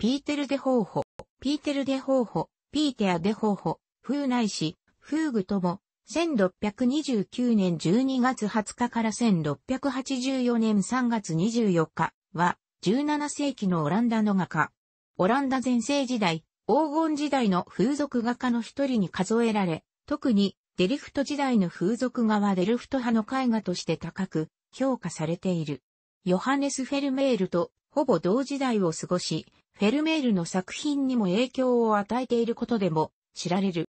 ピーテル・デ・ホーホ、ピーテル・デ・ホーホ、ピーテア・デ・ホーホ、ー風内市、風具とも、1629年12月20日から1684年3月24日は、17世紀のオランダの画家。オランダ前世時代、黄金時代の風俗画家の一人に数えられ、特にデリフト時代の風俗画はデルフト派の絵画として高く評価されている。ヨハネス・フェルメールとほぼ同時代を過ごし、フェルメールの作品にも影響を与えていることでも知られる。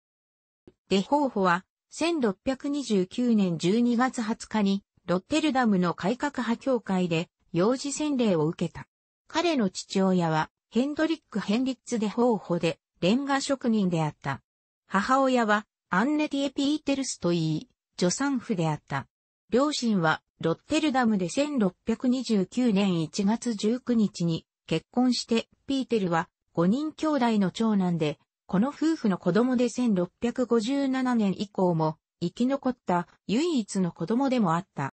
デホーホは、1629年12月20日に、ロッテルダムの改革派協会で、幼児洗礼を受けた。彼の父親は、ヘンドリック・ヘンリッツ・デホーホで、レンガ職人であった。母親は、アンネティエ・ピーテルスといい、助産婦であった。両親は、ロッテルダムで1629年1月19日に、結婚して、ピーテルは5人兄弟の長男で、この夫婦の子供で1657年以降も生き残った唯一の子供でもあった。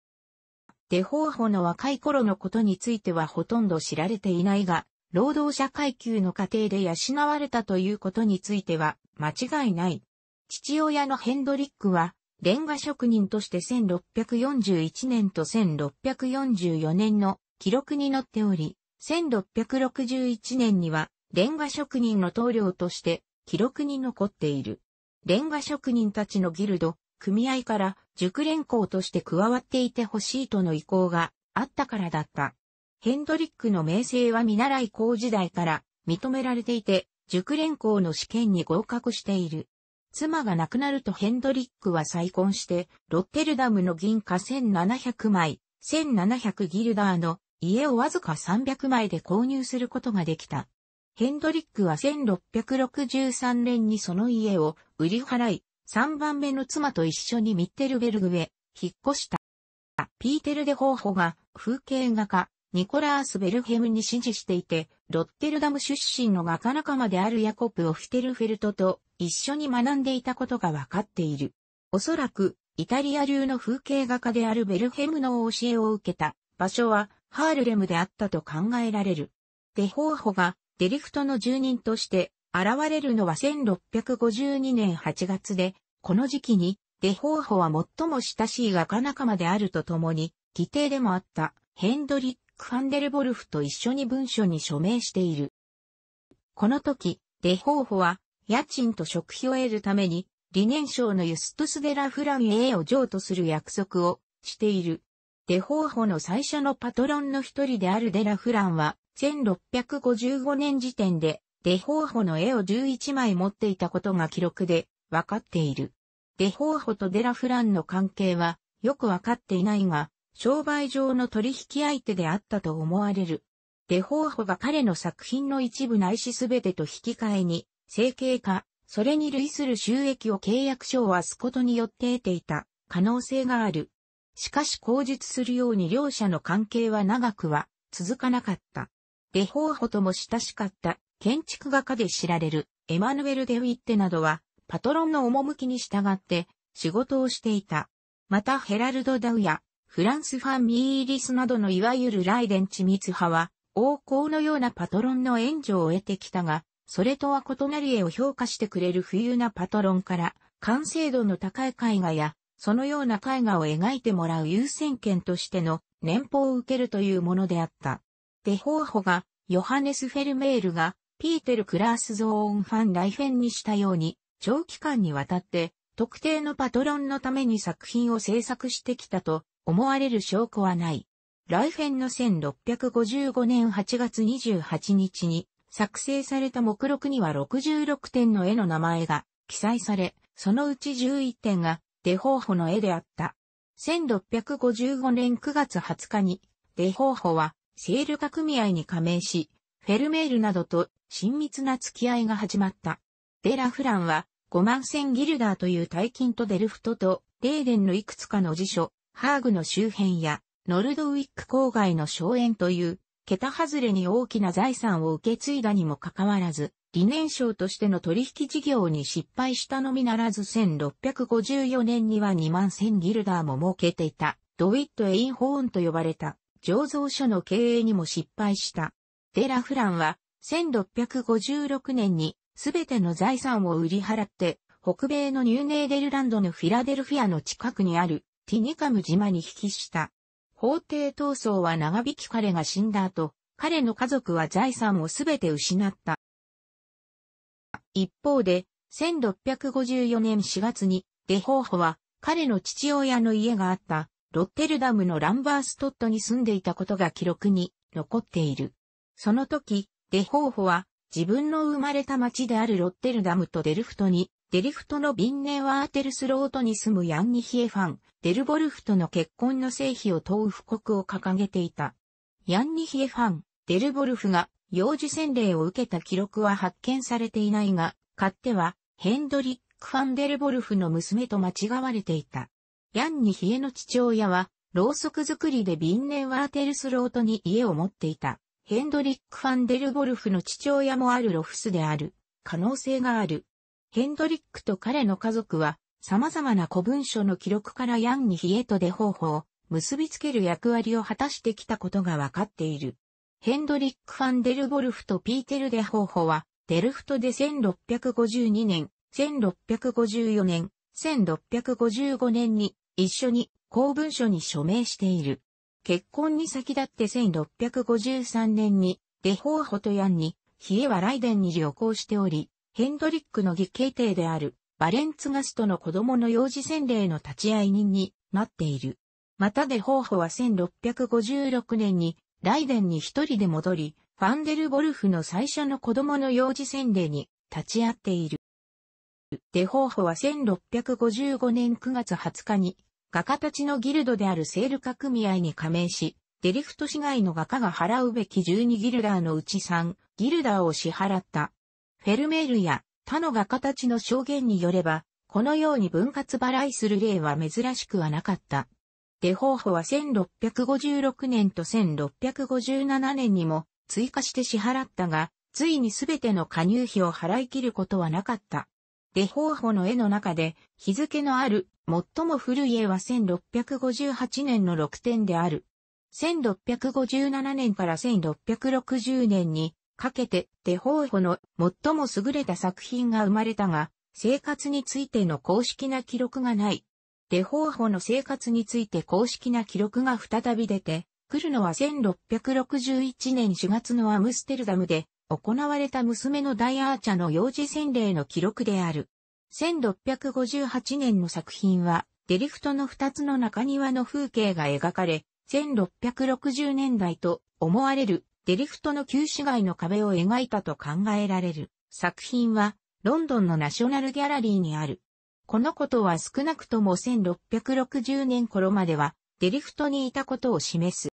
デホーホの若い頃のことについてはほとんど知られていないが、労働者階級の家庭で養われたということについては間違いない。父親のヘンドリックは、レンガ職人として1641年と1644年の記録に載っており、1661年には、レンガ職人の棟梁として記録に残っている。レンガ職人たちのギルド、組合から熟練工として加わっていてほしいとの意向があったからだった。ヘンドリックの名声は見習い工時代から認められていて、熟練工の試験に合格している。妻が亡くなるとヘンドリックは再婚して、ロッテルダムの銀貨1700枚、1700ギルダーの家をわずか300枚で購入することができた。ヘンドリックは1663年にその家を売り払い、3番目の妻と一緒にミッテルベルグへ引っ越した。ピーテル・デ・ホーホが風景画家、ニコラース・ベルヘムに支持していて、ロッテルダム出身の画家仲間であるヤコプ・オフテルフェルトと一緒に学んでいたことが分かっている。おそらく、イタリア流の風景画家であるベルヘムの教えを受けた場所は、ハールレムであったと考えられる。デホーホがデリフトの住人として現れるのは1652年8月で、この時期にデホーホは最も親しい画家仲間であるとともに、議定でもあったヘンドリック・ファンデルボルフと一緒に文書に署名している。この時、デホーホは家賃と食費を得るために、理念賞のユストゥス・デ・ラ・フラン・エを譲渡する約束をしている。デホーホの最初のパトロンの一人であるデラフランは、1655年時点で、デホーホの絵を11枚持っていたことが記録で、わかっている。デホーホとデラフランの関係は、よくわかっていないが、商売上の取引相手であったと思われる。デホーホが彼の作品の一部ないしすべてと引き換えに、整形化、それに類する収益を契約書を明すことによって得ていた可能性がある。しかし口述するように両者の関係は長くは続かなかった。デホーホとも親しかった建築画家で知られるエマヌエル・デウィッテなどはパトロンの趣に従って仕事をしていた。またヘラルド・ダウやフランス・ファン・ミーリスなどのいわゆるライデン・チミツ派は王侯のようなパトロンの援助を得てきたが、それとは異なり絵を評価してくれる富裕なパトロンから完成度の高い絵画やそのような絵画を描いてもらう優先権としての年俸を受けるというものであった。デホーホが、ヨハネス・フェルメールが、ピーテル・クラース・ゾーン・ファン・ライフェンにしたように、長期間にわたって、特定のパトロンのために作品を制作してきたと思われる証拠はない。ライフェンの1655年8月28日に作成された目録には66点の絵の名前が記載され、そのうち11点がデホーホの絵であった。1655年9月20日に、デホーホは、セール化組合に加盟し、フェルメールなどと親密な付き合いが始まった。デラフランは、5万千ギルダーという大金とデルフトと、レーデンのいくつかの辞書、ハーグの周辺や、ノルドウィック郊外の荘園という、桁外れに大きな財産を受け継いだにもかかわらず、疑念商としての取引事業に失敗したのみならず1654年には2万1000ギルダーも設けていた、ドウィット・エインホーンと呼ばれた、醸造所の経営にも失敗した。デラ・フランは、1656年に、すべての財産を売り払って、北米のニューネーデルランドのフィラデルフィアの近くにある、ティニカム島に引きした。法廷闘争は長引き彼が死んだ後、彼の家族は財産をすべて失った。一方で、1654年4月に、デホーホは、彼の父親の家があった、ロッテルダムのランバーストットに住んでいたことが記録に残っている。その時、デホーホは、自分の生まれた町であるロッテルダムとデルフトに、デルフトのビンネワーテルスロートに住むヤンニヒエファン、デルボルフとの結婚の成否を問う布告を掲げていた。ヤンニヒエファン、デルボルフが幼児洗礼を受けた記録は発見されていないが、勝手は、ヘンドリック・ファンデルボルフの娘と間違われていた。ヤンニヒエの父親は、ろうそく作りでビンネンワーテルスロートに家を持っていた。ヘンドリック・ファンデルボルフの父親もあるロフスである、可能性がある。ヘンドリックと彼の家族は、様々な古文書の記録からヤンニヒエと出方法を結びつける役割を果たしてきたことがわかっている。ヘンドリック・ファンデルボルフとピーテル・デ・ホーホは、デルフトで1652年、1654年、1655年に一緒に公文書に署名している。結婚に先立って1653年にデ・ホーホとヤンに、ヒエはライデンに旅行しており、ヘンドリックの義兄弟であるバレンツガストの子供の幼児洗礼の立ち会い人になっている。またデ・ホーホは1656年にライデンに一人で戻り、ファンデルボルフの最初の子供の幼児洗礼に立ち会っている。デホーホは1655年9月20日に画家たちのギルドであるセール家組合に加盟し、デリフト市外の画家が払うべき12ギルダーのうち3ギルダーを支払った。フェルメールや他の画家たちの証言によれば、このように分割払いする例は珍しくはなかった。デホーホは1656年と1657年にも追加して支払ったが、ついにすべての加入費を払い切ることはなかった。デホーホの絵の中で日付のある最も古い絵は1658年の6点である。1657年から1660年にかけてデホーホの最も優れた作品が生まれたが、生活についての公式な記録がない。デホーホの生活について公式な記録が再び出て、来るのは1661年4月のアムステルダムで行われた娘のダイアーチャの幼児洗礼の記録である。1658年の作品は、デリフトの2つの中庭の風景が描かれ、1660年代と思われるデリフトの旧市街の壁を描いたと考えられる。作品は、ロンドンのナショナルギャラリーにあるこのことは少なくとも1660年頃までは、デリフトにいたことを示す。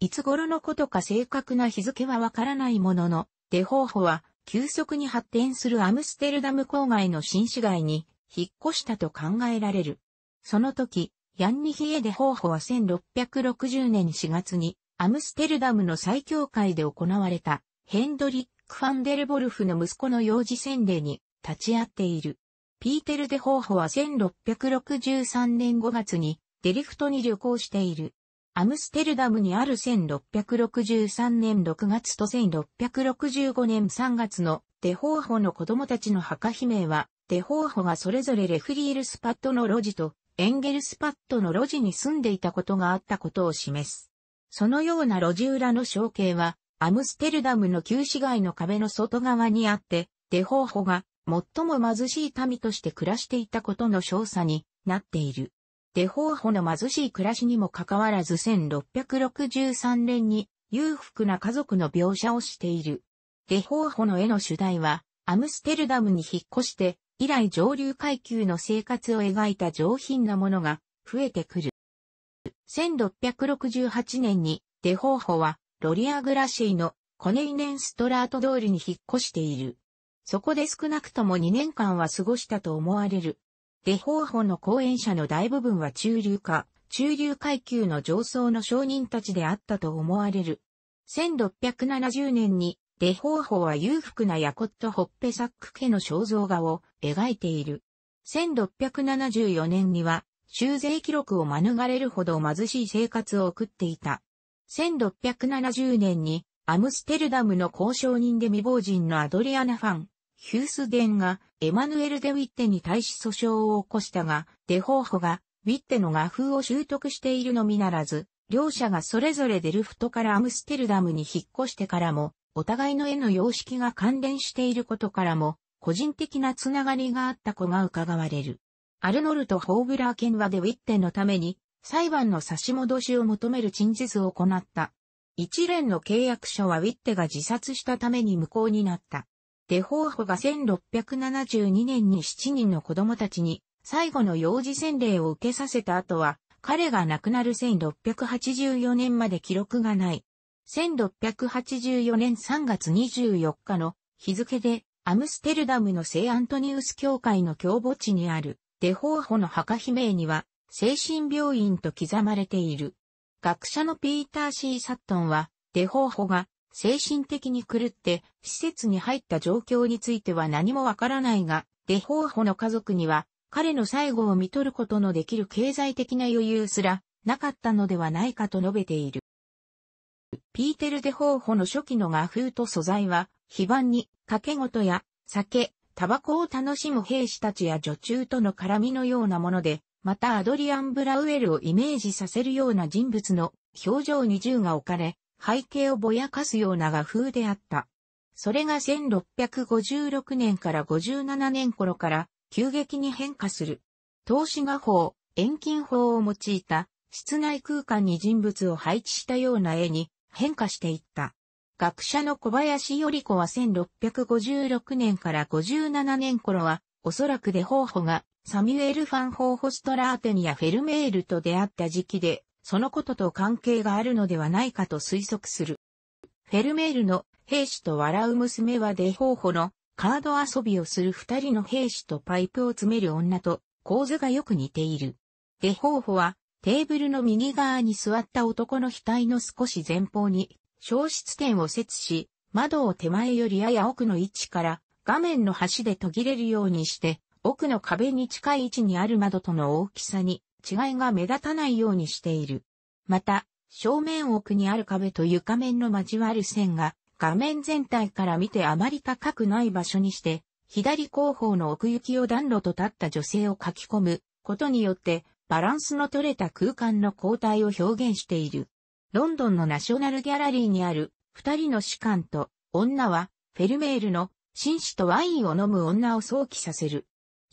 いつ頃のことか正確な日付はわからないものの、デホーホは急速に発展するアムステルダム郊外の新市街に引っ越したと考えられる。その時、ヤンニヒエ・デホーホは1660年4月にアムステルダムの最強会で行われたヘンドリック・ファンデルボルフの息子の幼児洗礼に立ち会っている。ピーテル・デ・ホーホは1663年5月にデリフトに旅行している。アムステルダムにある1663年6月と1665年3月のデ・ホーホの子供たちの墓悲鳴は、デ・ホーホがそれぞれレフリールスパットの路地とエンゲルスパットの路地に住んでいたことがあったことを示す。そのような路地裏の象形は、アムステルダムの旧市街の壁の外側にあって、デ・ホーホが最も貧しい民として暮らしていたことの少佐になっている。デホーホの貧しい暮らしにもかかわらず1663年に裕福な家族の描写をしている。デホーホの絵の主題は、アムステルダムに引っ越して、以来上流階級の生活を描いた上品なものが増えてくる。1668年にデホーホはロリア・グラシーのコネイネンストラート通りに引っ越している。そこで少なくとも2年間は過ごしたと思われる。デホーホの講演者の大部分は中流か、中流階級の上層の商人たちであったと思われる。1670年に、デホーホは裕福なヤコット・ホッペサック家の肖像画を描いている。1674年には、修税記録を免れるほど貧しい生活を送っていた。1670年に、アムステルダムの交渉人で未亡人のアドリアナ・ファン、ヒュースデンがエマヌエル・デ・ウィッテに対し訴訟を起こしたが、デ・ホーホがウィッテの画風を習得しているのみならず、両者がそれぞれデルフトからアムステルダムに引っ越してからも、お互いの絵の様式が関連していることからも、個人的なつながりがあった子が伺われる。アルノルト・ホーブラー県はデ・ウィッテのために、裁判の差し戻しを求める陳述を行った。一連の契約書はウィッテが自殺したために無効になった。デホーホが1672年に7人の子供たちに最後の幼児洗礼を受けさせた後は、彼が亡くなる1684年まで記録がない。1684年3月24日の日付で、アムステルダムの聖アントニウス教会の共墓地にあるデホーホの墓碑銘には、精神病院と刻まれている。学者のピーター・シー・サットンは、デホーホが精神的に狂って施設に入った状況については何もわからないが、デホーホの家族には彼の最後を見取ることのできる経済的な余裕すらなかったのではないかと述べている。ピーテル・デホーホの初期の画風と素材は、非番に掛け事や酒、タバコを楽しむ兵士たちや女中との絡みのようなもので、またアドリアン・ブラウエルをイメージさせるような人物の表情に銃が置かれ、背景をぼやかすような画風であった。それが1656年から57年頃から急激に変化する。投資画法、遠近法を用いた室内空間に人物を配置したような絵に変化していった。学者の小林より子は1656年から57年頃は、おそらくで方法がサミュエル・ファン・ホーホストラーテンやフェルメールと出会った時期で、そのことと関係があるのではないかと推測する。フェルメールの兵士と笑う娘はデホーホのカード遊びをする二人の兵士とパイプを詰める女と構図がよく似ている。デホーホはテーブルの右側に座った男の額の少し前方に消失点を設し、窓を手前よりやや奥の位置から画面の端で途切れるようにして奥の壁に近い位置にある窓との大きさに違いが目立たないようにしている。また、正面奥にある壁と床面の交わる線が、画面全体から見てあまり高くない場所にして、左後方の奥行きを暖炉と立った女性を書き込むことによって、バランスの取れた空間の交代を表現している。ロンドンのナショナルギャラリーにある二人の士官と女はフェルメールの紳士とワインを飲む女を想起させる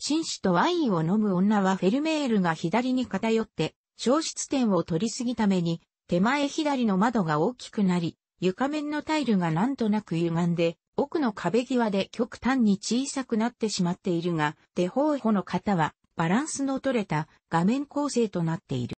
紳士とワインを飲む女はフェルメールが左に偏って、消失点を取りすぎために、手前左の窓が大きくなり、床面のタイルがなんとなく歪んで、奥の壁際で極端に小さくなってしまっているが、デホーホの方はバランスの取れた画面構成となっている。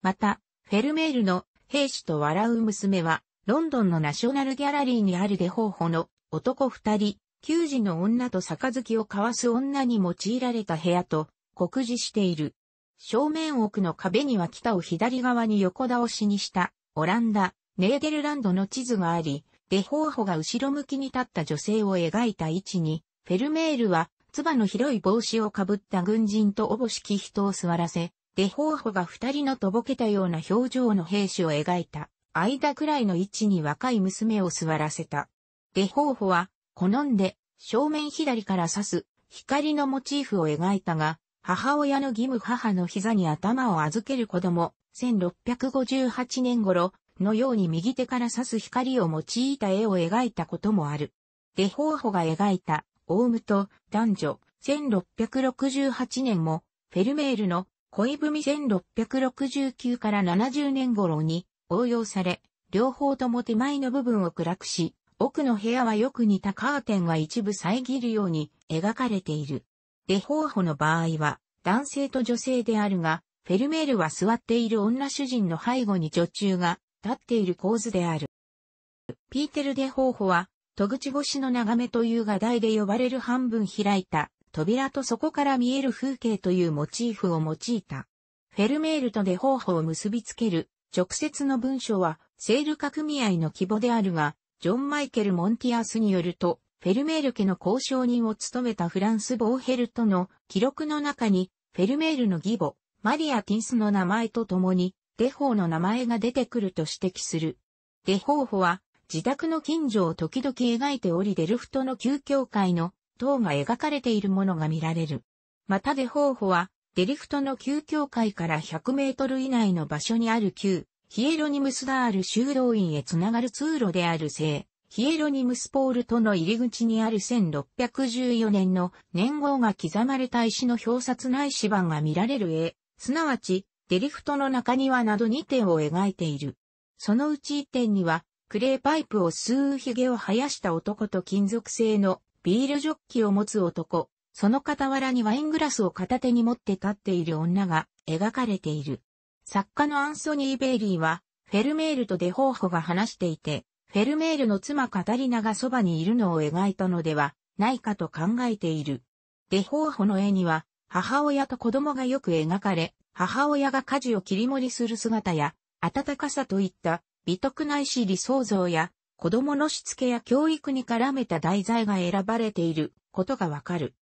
また、フェルメールの兵士と笑う娘は、ロンドンのナショナルギャラリーにあるデホーホの男二人、九時の女と杯を交わす女に用いられた部屋と酷似している。正面奥の壁には北を左側に横倒しにしたオランダ、ネーデルランドの地図があり、デホーホが後ろ向きに立った女性を描いた位置に、フェルメールは、唾の広い帽子をかぶった軍人とおぼしき人を座らせ、デホーホが二人のとぼけたような表情の兵士を描いた、間くらいの位置に若い娘を座らせた。デホーホは、好んで正面左から刺す光のモチーフを描いたが、母親の義務母の膝に頭を預ける子供、1658年頃のように右手から刺す光を用いた絵を描いたこともある。デホーホが描いた、オウムと男女、1668年も、フェルメールの恋文1669から70年頃に応用され、両方とも手前の部分を暗くし、奥の部屋はよく似たカーテンが一部遮るように描かれている。デホーホの場合は、男性と女性であるが、フェルメールは座っている女主人の背後に女中が立っている構図である。ピーテル・デホーホは、戸口越しの眺めという画題で呼ばれる半分開いた扉とそこから見える風景というモチーフを用いた。フェルメールとデホーホを結びつける直接の文章はセール化組合の規模であるが、ジョン・マイケル・モンティアスによると、フェルメール家の交渉人を務めたフランス・ボーヘルトの記録の中に、フェルメールの義母、マリア・ティンスの名前とともに、デホーの名前が出てくると指摘する。デホーホは、自宅の近所を時々描いておりデルフトの旧教会の塔が描かれているものが見られる。またデホーホは、デリフトの旧教会から100メートル以内の場所にある旧ヒエロニムスダール修道院へつながる通路である聖、ヒエロニムスポールとの入り口にある1614年の年号が刻まれた石の表札ない芝が見られる絵、すなわち、デリフトの中庭など2点を描いている。そのうち1点には、クレーパイプを吸う髭を生やした男と金属製のビールジョッキを持つ男、その傍らにワイングラスを片手に持って立っている女が描かれている。作家のアンソニー・ベイリーは、フェルメールとデホーホが話していて、フェルメールの妻カタリナがそばにいるのを描いたのではないかと考えている。デホーホの絵には、母親と子供がよく描かれ、母親が家事を切り盛りする姿や、温かさといった美徳ないし理想像や、子供のしつけや教育に絡めた題材が選ばれていることがわかる。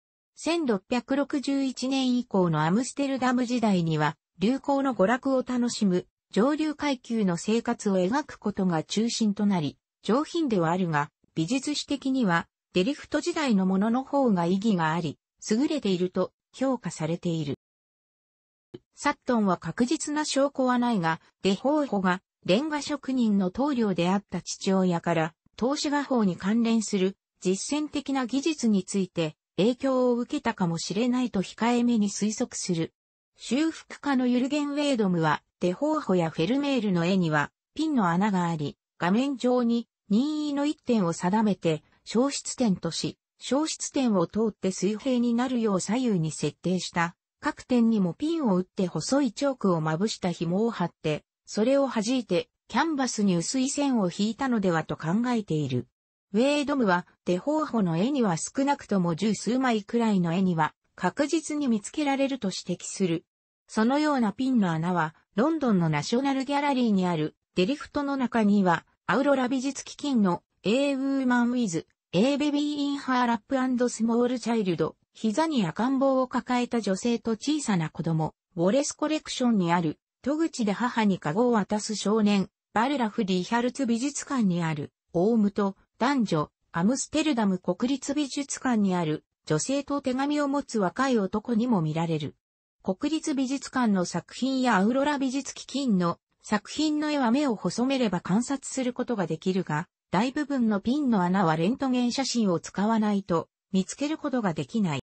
1661年以降のアムステルダム時代には、流行の娯楽を楽しむ、上流階級の生活を描くことが中心となり、上品ではあるが、美術史的には、デリフト時代のものの方が意義があり、優れていると評価されている。サットンは確実な証拠はないが、デホーホがレンガ職人の棟梁であった父親から、投資画法に関連する実践的な技術について影響を受けたかもしれないと控えめに推測する。修復家のユルゲン・ウェイドムは、デホーホやフェルメールの絵には、ピンの穴があり、画面上に任意の一点を定めて、消失点とし、消失点を通って水平になるよう左右に設定した、各点にもピンを打って細いチョークをまぶした紐を張って、それを弾いて、キャンバスに薄い線を引いたのではと考えている。ウェイドムは、デホーホの絵には少なくとも十数枚くらいの絵には、確実に見つけられると指摘する。そのようなピンの穴は、ロンドンのナショナルギャラリーにあるデリフトの中には、アウロラ美術基金の A Woman with A Baby in Her Lap and Small Child 膝に赤ん坊を抱えた女性と小さな子供、ウォレスコレクションにある、戸口で母にカゴを渡す少年、バルラフ・リヒャルツ美術館にある、オウムと男女、アムステルダム国立美術館にある、女性と手紙を持つ若い男にも見られる。国立美術館の作品やアウロラ美術基金の作品の絵は目を細めれば観察することができるが、大部分のピンの穴はレントゲン写真を使わないと見つけることができない。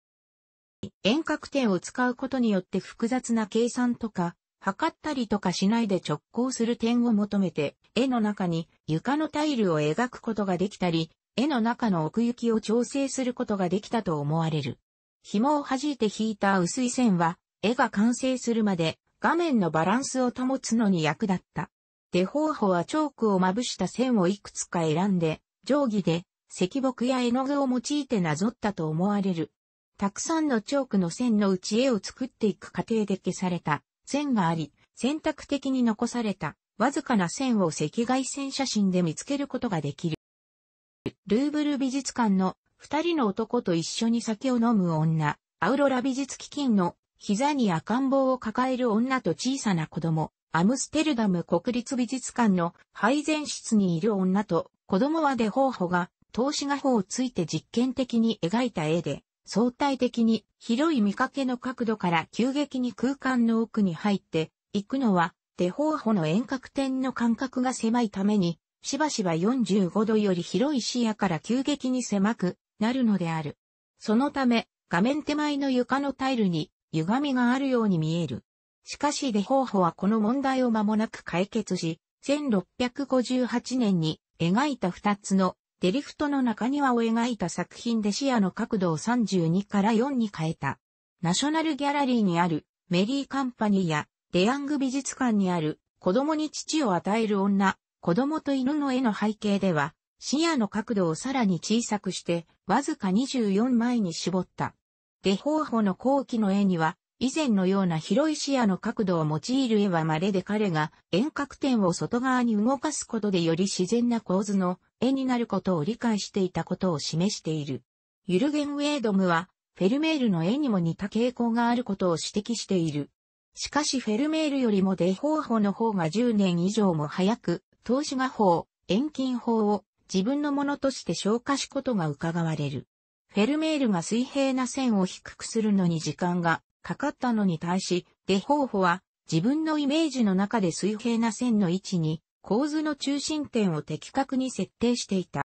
遠隔点を使うことによって複雑な計算とか、測ったりとかしないで直行する点を求めて、絵の中に床のタイルを描くことができたり、絵の中の奥行きを調整することができたと思われる。紐を弾いて引いた薄い線は、絵が完成するまで画面のバランスを保つのに役立った。デホーホはチョークをまぶした線をいくつか選んで、定規で石木や絵の具を用いてなぞったと思われる。たくさんのチョークの線のうち絵を作っていく過程で消された線があり、選択的に残されたわずかな線を赤外線写真で見つけることができる。ルーブル美術館の二人の男と一緒に酒を飲む女、アウロラ美術基金の膝に赤ん坊を抱える女と小さな子供、アムステルダム国立美術館の配膳室にいる女と子供はデホーホが投資画法をついて実験的に描いた絵で、相対的に広い見かけの角度から急激に空間の奥に入っていくのはデホーホの遠隔点の間隔が狭いためにしばしば45度より広い視野から急激に狭くなるのである。そのため、画面手前の床のタイルに歪みがあるように見える。しかしデホーホはこの問題を間もなく解決し、1658年に描いた2つのデリフトの中庭を描いた作品で視野の角度を32から4に変えた。ナショナルギャラリーにあるメリーカンパニーやデヤング美術館にある子供に父を与える女子供と犬の絵の背景では、視野の角度をさらに小さくして、わずか24枚に絞った。デホーホの後期の絵には、以前のような広い視野の角度を用いる絵は稀で彼が遠隔点を外側に動かすことでより自然な構図の絵になることを理解していたことを示している。ユルゲン・ウェードムは、フェルメールの絵にも似た傾向があることを指摘している。しかしフェルメールよりもデホーホの方が10年以上も早く、投資画法、遠近法を自分のものとして消化しことが伺われる。フェルメールが水平な線を低くするのに時間がかかったのに対し、デホーホは自分のイメージの中で水平な線の位置に構図の中心点を的確に設定していた。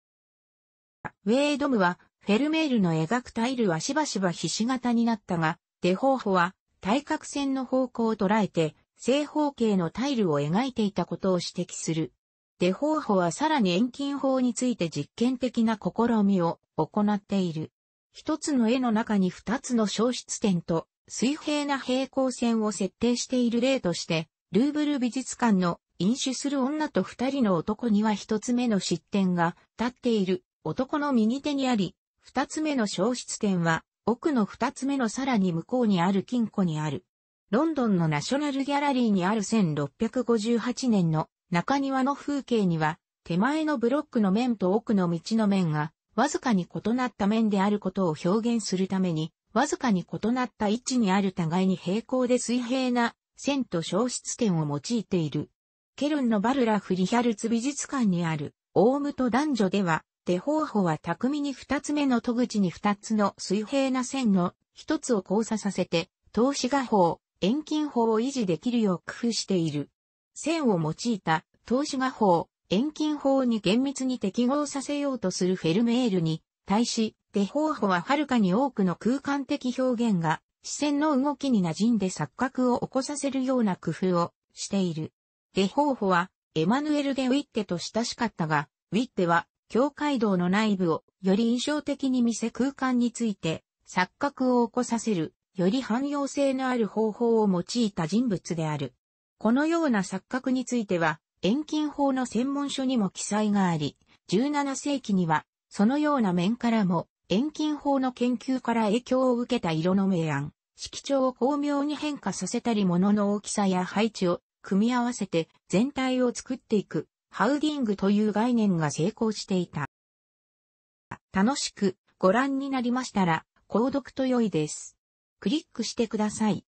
ウェイドムはフェルメールの描くタイルはしばしばひし形になったが、デホーホは対角線の方向を捉えて正方形のタイルを描いていたことを指摘する。デーホはさらに遠近法について実験的な試みを行っている。一つの絵の中に二つの消失点と水平な平行線を設定している例として、ルーブル美術館の飲酒する女と二人の男には一つ目の失点が立っている男の右手にあり、二つ目の消失点は奥の二つ目のさらに向こうにある金庫にある。ロンドンのナショナルギャラリーにある1658年の中庭の風景には、手前のブロックの面と奥の道の面が、わずかに異なった面であることを表現するために、わずかに異なった位置にある互いに平行で水平な線と消失点を用いている。ケルンのバルラフ・リヒャルツ美術館にある、オウムと男女では、デホーホは巧みに二つ目の戸口に二つの水平な線の一つを交差させて、投資画法、遠近法を維持できるよう工夫している。線を用いた投資画法、遠近法に厳密に適合させようとするフェルメールに対し、デホーホははるかに多くの空間的表現が視線の動きに馴染んで錯覚を起こさせるような工夫をしている。デホーホはエマヌエル・デ・ウィッテと親しかったが、ウィッテは教会堂の内部をより印象的に見せ空間について錯覚を起こさせる、より汎用性のある方法を用いた人物である。このような錯覚については、遠近法の専門書にも記載があり、17世紀には、そのような面からも、遠近法の研究から影響を受けた色の明暗、色調を巧妙に変化させたり物の大きさや配置を組み合わせて全体を作っていく、ハウディングという概念が成功していた。楽しくご覧になりましたら、購読と良いです。クリックしてください。